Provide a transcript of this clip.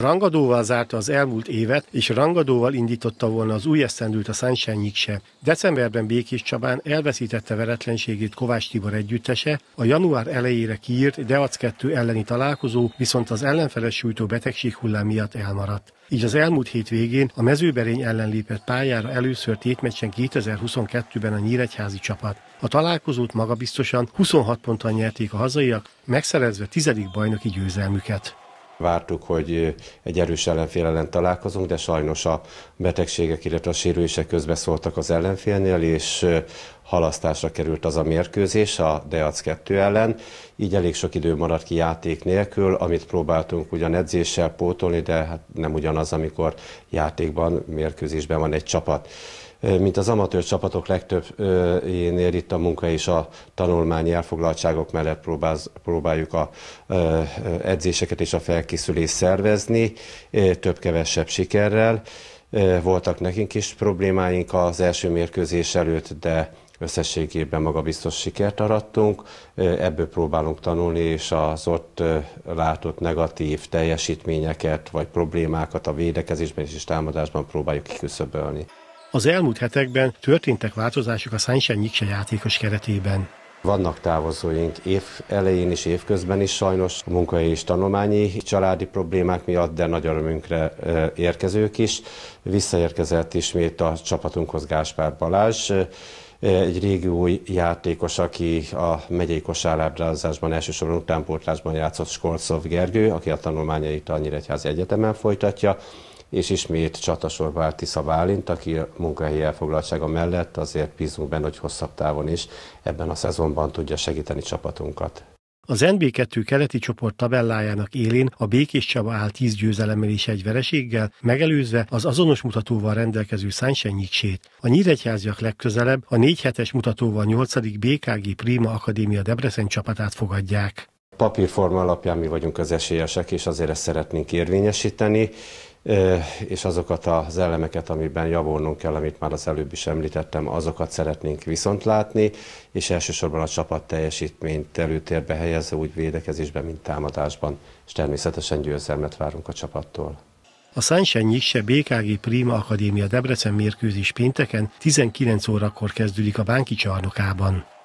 Rangadóval zárta az elmúlt évet, és rangadóval indította volna az új esztendőt a Sunshine Nyikse. Decemberben Békés Csabán elveszítette veretlenségét Kovács Tibor együttese, a január elejére kiírt Deac 2 elleni találkozó viszont az ellenfeles sújtó betegség hullám miatt elmaradt. Így az elmúlt hét végén a mezőberény ellen lépett pályára először tétmeccsen 2022-ben a nyíregyházi csapat. A találkozót magabiztosan 26 ponttal nyerték a hazaiak, megszerezve tizedik bajnoki győzelmüket. Vártuk, hogy egy erős ellenfél ellen találkozunk, de sajnos a betegségek, illetve a sérülések közbeszóltak az ellenfélnél, és halasztásra került az a mérkőzés a Deac 2 ellen, így elég sok idő maradt ki játék nélkül, amit próbáltunk ugyan edzéssel pótolni, de hát nem ugyanaz, amikor játékban, mérkőzésben van egy csapat mint az amatőr csapatok legtöbb énél itt a munka és a tanulmányi elfoglaltságok mellett próbáljuk a edzéseket és a felkészülést szervezni, több-kevesebb sikerrel. Voltak nekünk is problémáink az első mérkőzés előtt, de összességében magabiztos sikert arattunk. Ebből próbálunk tanulni, és az ott látott negatív teljesítményeket vagy problémákat a védekezésben és támadásban próbáljuk kiküszöbölni. Az elmúlt hetekben történtek változások a Sunshine Nyikse játékos keretében. Vannak távozóink év elején és évközben is sajnos munkai és tanulmányi családi problémák miatt, de nagy örömünkre e, érkezők is. Visszaérkezett ismét a csapatunkhoz Gáspár Balázs, e, egy régi új játékos, aki a megyei kosárlabdázásban, elsősorban utánpótlásban játszott Skolcov Gergő, aki a tanulmányait a Nyíregyházi Egyetemen folytatja, és ismét csatasor állt Tisza Bálint, aki a munkahelyi elfoglaltsága mellett azért bízunk benne, hogy hosszabb távon is ebben a szezonban tudja segíteni csapatunkat. Az NB2 keleti csoport tabellájának élén a Békés Csaba áll 10 győzelemmel és egy vereséggel, megelőzve az azonos mutatóval rendelkező Szánsenyítsét. A nyíregyháziak legközelebb a 4 hetes mutatóval 8. BKG Prima Akadémia Debrecen csapatát fogadják. Papírforma alapján mi vagyunk az esélyesek, és azért ezt szeretnénk érvényesíteni és azokat az elemeket, amiben javulnunk kell, amit már az előbb is említettem, azokat szeretnénk viszont látni, és elsősorban a csapat teljesítményt előtérbe helyezve úgy védekezésben, mint támadásban, és természetesen győzelmet várunk a csapattól. A Sunshine Nyisse BKG Prima Akadémia Debrecen mérkőzés pénteken 19 órakor kezdődik a Bánki csarnokában.